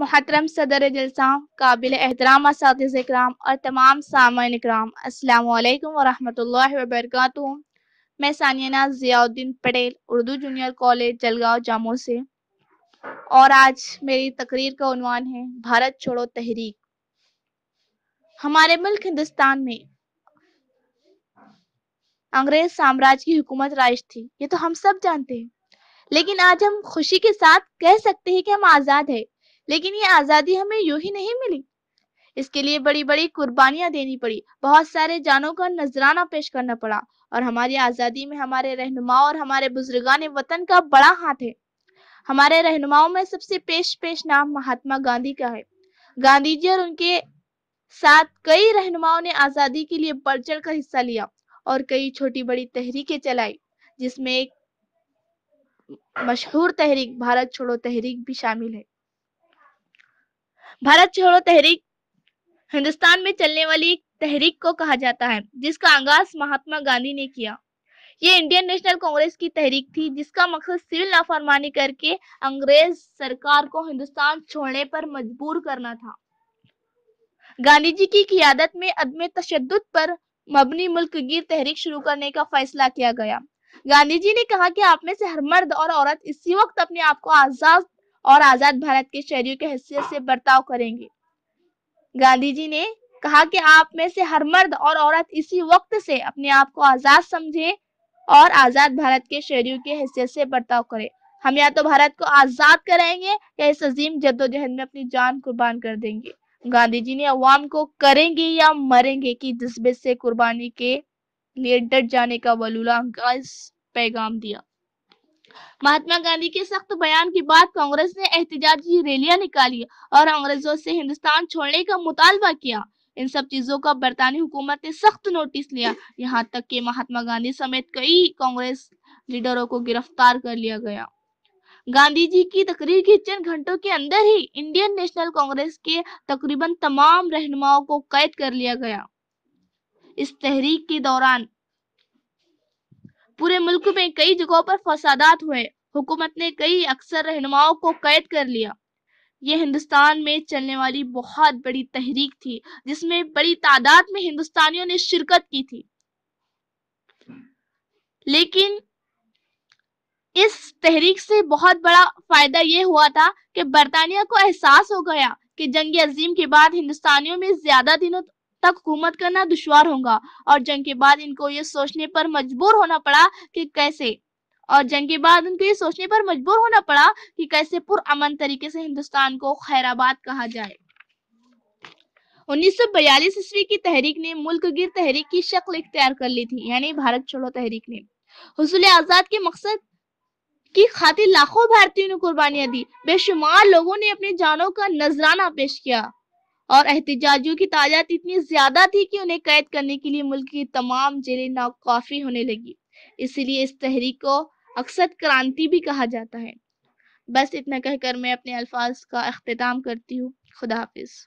मोहतरम सदर जलसा काबिल एहतराम कराम और तमाम सामान इकराम असलकम वरहमल वबरक मैं सानियाना ज़ियाउद्दीन पटेल उर्दू जूनियर कॉलेज जलगांव जामो से और आज मेरी तकरीर का उनवान है भारत छोड़ो तहरीक हमारे मुल्क हिंदुस्तान में अंग्रेज साम्राज्य की हुकूमत राइज थी ये तो हम सब जानते हैं लेकिन आज हम खुशी के साथ कह सकते हैं कि हम आज़ाद है लेकिन ये आज़ादी हमें यू ही नहीं मिली इसके लिए बड़ी बड़ी कुर्बानियां देनी पड़ी बहुत सारे जानों का नजराना पेश करना पड़ा और हमारी आज़ादी में हमारे रहनुमाओं और हमारे बुजुर्गान वतन का बड़ा हाथ है हमारे रहनुमाओं में सबसे पेश पेश नाम महात्मा गांधी का है गांधी जी और उनके साथ कई रहनुमाओं ने आज़ादी के लिए बढ़ चढ़ कर हिस्सा लिया और कई छोटी बड़ी तहरीकें चलाई जिसमें एक मशहूर तहरीक भारत छोड़ो तहरीक भी शामिल है भारत छोड़ो तहरीक हिंदुस्तान में चलने वाली एक तहरीक को कहा जाता है जिसका आगाज महात्मा गांधी ने किया ये इंडियन नेशनल कांग्रेस की तहरीक थी जिसका मकसद सिविल नाफरमानी करके अंग्रेज सरकार को हिंदुस्तान छोड़ने पर मजबूर करना था गांधी जी की क्यादत में अदम तशद पर मबनी मुल्कगीर तहरीक शुरू करने का फैसला किया गया गांधी जी ने कहा कि आप में से हर मर्द और औरत इसी वक्त अपने आप को आजाद और आज़ाद भारत के शहरियों के हैसियत से बर्ताव करेंगे गांधी जी ने कहा कि आप में से हर मर्द और औरत इसी वक्त से अपने आप को आज़ाद समझे और आज़ाद भारत के शहरियों के हैसियत से बर्ताव करें हम या तो भारत को आज़ाद कराएंगे या इस अजीम जद्दोजहद में अपनी जान कुर्बान कर देंगे गांधी जी ने अवाम को करेंगे या मरेंगे की जज्बे से कुर्बानी के लिए डट जाने का वलूला पैगाम दिया महात्मा गांधी के सख्त बयान के बाद कांग्रेस ने एहतजाजी रैलियां निकाली और अंग्रेजों से हिंदुस्तान छोड़ने का मुतालबा किया इन सब चीजों का बरतानी हुकूमत ने सख्त नोटिस लिया यहाँ तक कि महात्मा गांधी समेत कई कांग्रेस लीडरों को गिरफ्तार कर लिया गया गांधी जी की तकरीर के चंद घंटों के अंदर ही इंडियन नेशनल कांग्रेस के तकरीबन तमाम रहनुमाओं को कैद कर लिया गया इस तहरीक के दौरान पूरे मुल्क में कई जगहों पर फसादात हुए हुकूमत ने कई अक्सर रहनुमाओं को कैद कर लिया ये हिंदुस्तान में चलने वाली बहुत बड़ी तहरीक थी जिसमें बड़ी तादाद में हिंदुस्तानियों ने शिरकत की थी लेकिन इस तहरीक से बहुत बड़ा फायदा यह हुआ था कि बरतानिया को एहसास हो गया कि जंग अजीम के बाद हिंदुस्तानियों में ज्यादा दिनों तक हुकूमत करना दुशवार होगा और जंग के बाद इनको ये सोचने पर मजबूर होना पड़ा कि कैसे और जंग के बाद उनको ये सोचने पर मजबूर होना पड़ा कि कैसे पुरअमन तरीके से हिंदुस्तान को खैराबाद कहा जाए 1942 ईस्वी की तहरीक ने गिर तहरीक की शक्ल इख्तियार कर ली थी यानी भारत छोड़ो तहरीक ने हसूल आज़ाद के मकसद की खातिर लाखों भारतीयों ने कुर्बानियां दी बेशुमार लोगों ने अपनी जानों का नजराना पेश किया और एहतजाजियों की तादाद इतनी ज्यादा थी कि उन्हें कैद करने के लिए मुल्क की तमाम जेलें नाकाफी होने लगी इसीलिए इस तहरीक को अक्सर क्रांति भी कहा जाता है बस इतना कहकर मैं अपने अल्फाज का अख्ताम करती हूँ खुदा हाफिज़